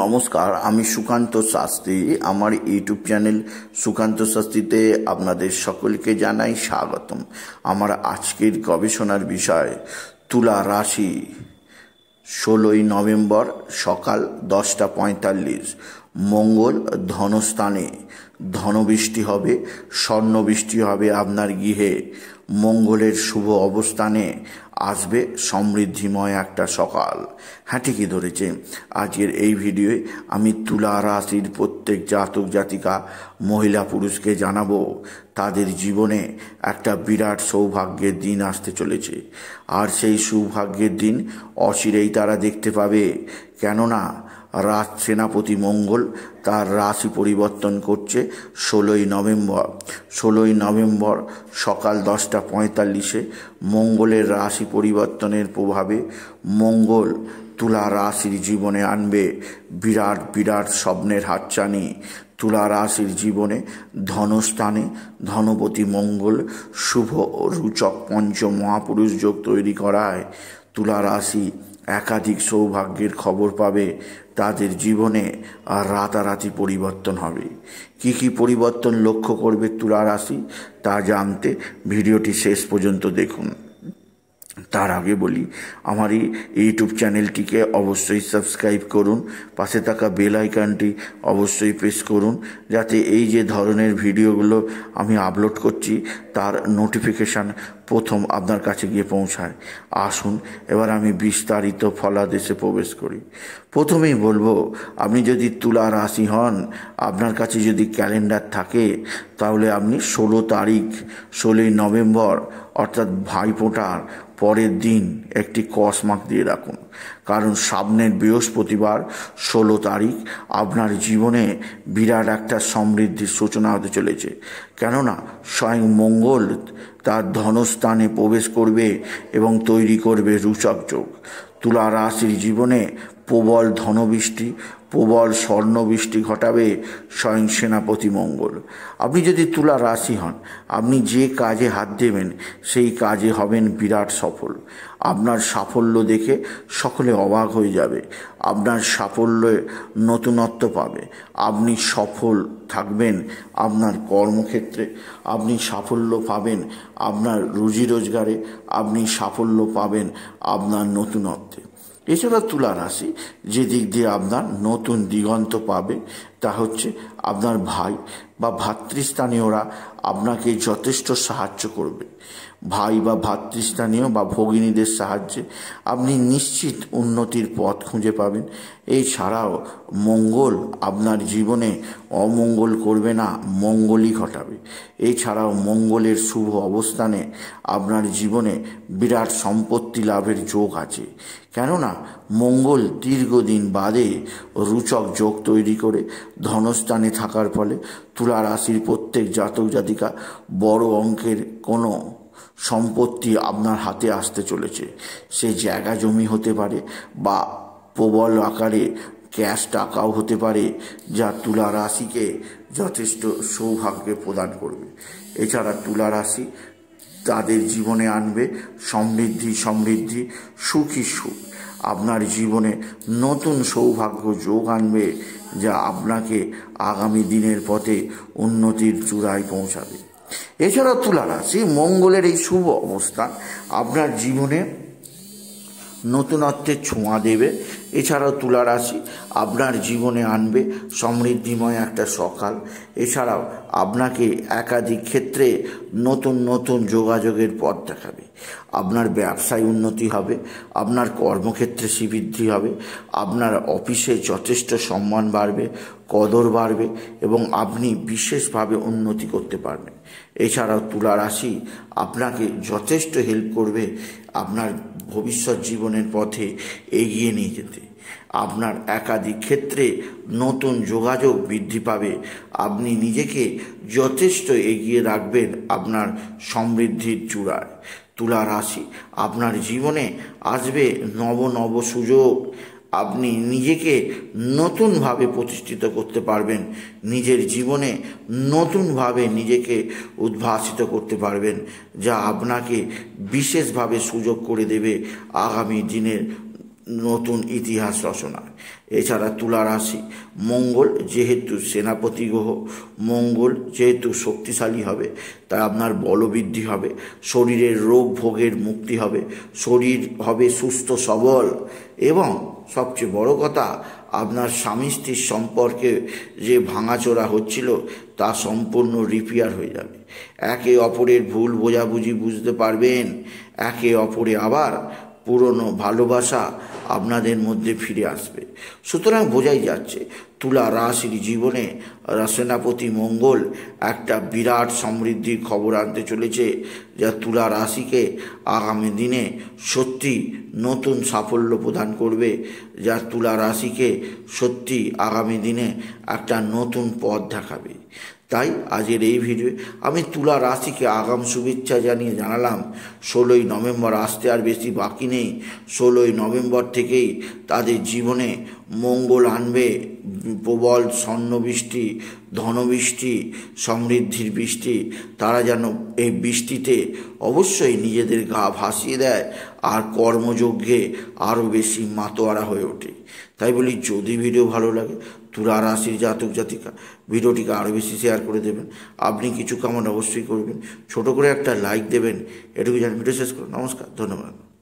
নমস্কার আমি সুকান্ত শাস্ত্রী আমার ইউটিউব চ্যানেল সুকান্ত শাস্ত্রীতে আপনাদের সকলকে জানাই স্বাগতম আমার আজকের গবেষণার বিষয় তুলা রাশি ষোলোই নভেম্বর সকাল দশটা পঁয়তাল্লিশ মঙ্গল ধনস্থানে ধনবৃষ্টি হবে স্বর্ণবৃষ্টি হবে আপনার গৃহে মঙ্গলের শুভ অবস্থানে আসবে সমৃদ্ধিময় একটা সকাল হ্যাঁ ঠিকই ধরেছে আজকের এই ভিডিওয়ে আমি তুলা রাশির প্রত্যেক জাতক জাতিকা মহিলা পুরুষকে জানাবো তাদের জীবনে একটা বিরাট সৌভাগ্যের দিন আসতে চলেছে আর সেই সৌভাগ্যের দিন অচিরেই তারা দেখতে পাবে কেননা রাজ সেনাপতি মঙ্গল তার রাশি পরিবর্তন করছে ষোলোই নভেম্বর ষোলোই নভেম্বর সকাল দশটা পঁয়তাল্লিশে মঙ্গলের রাশি পরিবর্তনের প্রভাবে মঙ্গল তুলা রাশির জীবনে আনবে বিরাট বিরাট স্বপ্নের হাতচানি তুলা রাশির জীবনে ধনস্থানে ধনপতি মঙ্গল শুভ রুচক পঞ্চ মহাপুরুষ যোগ তৈরি করায় তুলা রাশি একাধিক সৌভাগ্যের খবর পাবে তাদের জীবনে আর রাতারাতি পরিবর্তন হবে কি কি পরিবর্তন লক্ষ্য করবে তুলা রাশি তা জানতে ভিডিওটি শেষ পর্যন্ত দেখুন তার আগে বলি আমার এই ইউটিউব চ্যানেলটিকে অবশ্যই সাবস্ক্রাইব করুন পাশে থাকা বেল আইকনটি অবশ্যই প্রেস করুন যাতে এই যে ধরনের ভিডিওগুলো আমি আপলোড করছি তার নোটিফিকেশান প্রথম আপনার কাছে গিয়ে পৌঁছায় আসুন এবার আমি বিস্তারিত ফলাদেশে প্রবেশ করি প্রথমেই বলবো আপনি যদি তুলা রাশি হন আপনার কাছে যদি ক্যালেন্ডার থাকে তাহলে আপনি ষোলো তারিখ ষোলোই নভেম্বর অর্থাৎ ভাইফোঁটার পরের দিন একটি কসমাক দিয়ে রাখুন কারণ সামনের বৃহস্পতিবার ষোলো তারিখ আপনার জীবনে বিরাট একটা সমৃদ্ধির সূচনা হতে চলেছে কেননা স্বয়ং মঙ্গল তার ধনস্থানে প্রবেশ করবে এবং তৈরি করবে রুচক যোগ তুলা রাশির জীবনে প্রবল ধনবৃষ্টি প্রবল স্বর্ণবৃষ্টি ঘটাবে স্বয়ং সেনাপতি মঙ্গল আপনি যদি তুলা রাশি হন আপনি যে কাজে হাত দেবেন সেই কাজে হবেন বিরাট সফল আপনার সাফল্য দেখে সকলে অবাক হয়ে যাবে আপনার সাফল্যে নতুনত্ব পাবে আপনি সফল থাকবেন আপনার কর্মক্ষেত্রে আপনি সাফল্য পাবেন আপনার রুজি রোজগারে আপনি সাফল্য পাবেন আপনার নতুনত্বে এছাড়া তুলা রাশি যে দিক দিয়ে আপনার নতুন দিগন্ত পাবে তা হচ্ছে আপনার ভাই বা ভাতৃস্থানীয়রা আপনাকে যথেষ্ট সাহায্য করবে ভাই বা ভাতৃস্থানীয় বা ভগিনীদের সাহায্যে আপনি নিশ্চিত উন্নতির পথ খুঁজে পাবেন এছাড়াও মঙ্গল আপনার জীবনে অমঙ্গল করবে না মঙ্গলই ঘটাবে এছাড়াও মঙ্গলের শুভ অবস্থানে আপনার জীবনে বিরাট সম্পত্তি লাভের যোগ আছে কেননা মঙ্গল দীর্ঘদিন বাদে রুচক যোগ তৈরি করে ধনস্থানে থাকার ফলে তুলা রাশির প্রত্যেক জাতক জাতিকা বড় অঙ্কের কোনো সম্পত্তি আপনার হাতে আসতে চলেছে সে জায়গা জমি হতে পারে বা প্রবল আকারে ক্যাশ টাকাও হতে পারে যা তুলা রাশিকে যথেষ্ট সৌভাগ্যে প্রদান করবে এছাড়া তুলা রাশি তাদের জীবনে আনবে সমৃদ্ধি সমৃদ্ধি সুখী সুখ আপনার জীবনে নতুন সৌভাগ্য যোগ আনবে যা আপনাকে আগামী দিনের পথে উন্নতির চূড়ায় পৌঁছাবে এছাড়া তুলা রাশি মঙ্গলের এই শুভ অবস্থান আপনার জীবনে নতুনত্বের ছোঁয়া দেবে এছাড়াও তুলা রাশি আপনার জীবনে আনবে সমৃদ্ধিময় একটা সকাল এছাড়াও আপনাকে একাধিক ক্ষেত্রে নতুন নতুন যোগাযোগের পথ দেখাবে আপনার ব্যবসায় উন্নতি হবে আপনার কর্মক্ষেত্রে শ্রীবৃদ্ধি হবে আপনার অফিসে যথেষ্ট সম্মান বাড়বে কদর বাড়বে এবং আপনি বিশেষভাবে উন্নতি করতে পারবেন এছাড়াও তুলা রাশি আপনাকে যথেষ্ট হেল্প করবে আপনার ভবিষ্যৎ জীবনের পথে এগিয়ে নিয়ে যেতে আপনার একাধিক ক্ষেত্রে নতুন যোগাযোগ বৃদ্ধি পাবে আপনি নিজেকে যথেষ্ট এগিয়ে রাখবেন আপনার সমৃদ্ধির চূড়ায় তুলা রাশি আপনার জীবনে আসবে নব নব সুযোগ আপনি নিজেকে নতুনভাবে প্রতিষ্ঠিত করতে পারবেন নিজের জীবনে নতুনভাবে নিজেকে উদ্ভাসিত করতে পারবেন যা আপনাকে বিশেষভাবে সুযোগ করে দেবে আগামী দিনের নতুন ইতিহাস রচনা এছাড়া তুলা রাশি মঙ্গল যেহেতু সেনাপতি গ্রহ মঙ্গল যেহেতু শক্তিশালী হবে তা আপনার বলবৃদ্ধি হবে শরীরের রোগ ভোগের মুক্তি হবে শরীর হবে সুস্থ সবল এবং সবচেয়ে বড় কথা আপনার স্বামী স্ত্রীর সম্পর্কে যে ভাঙাচোরা হচ্ছিল তা সম্পূর্ণ রিপেয়ার হয়ে যাবে একে অপরের ভুল বোঝাবুঝি বুঝতে পারবেন একে অপরে আবার পুরনো ভালোবাসা আপনাদের মধ্যে ফিরে আসবে সুতরাং বোঝাই যাচ্ছে তুলা রাশির জীবনে সেনাপতি মঙ্গল একটা বিরাট সমৃদ্ধির খবর আনতে চলেছে যা তুলা রাশিকে আগামী দিনে সত্যি নতুন সাফল্য প্রদান করবে যা তুলা রাশিকে সত্যি আগামী দিনে একটা নতুন পথ দেখাবে তাই আজের এই ভিডিও আমি তুলা রাশিকে আগাম শুভেচ্ছা জানিয়ে জানালাম ষোলোই নভেম্বর আসতে আর বেশি বাকি নেই ষোলোই নভেম্বর থেকেই তাদের জীবনে মঙ্গল আনবে প্রবল স্বর্ণবৃষ্টি ধনবৃষ্টি সমৃদ্ধির বৃষ্টি তারা যেন এই বৃষ্টিতে অবশ্যই নিজেদের গা ভাসিয়ে দেয় আর কর্মযজ্ঞে আরও বেশি মাতোয়ারা হয়ে ওঠে তাই বলি যদি ভিডিও ভালো লাগে তুলা রাশির জাতক জাতিকা ভিডিওটিকে আরও বেশি শেয়ার করে দেবেন আপনি কিছু কামনা অবশ্যই করবেন ছোট করে একটা লাইক দেবেন এটুকু যেন ভিডিও শেষ করুন নমস্কার ধন্যবাদ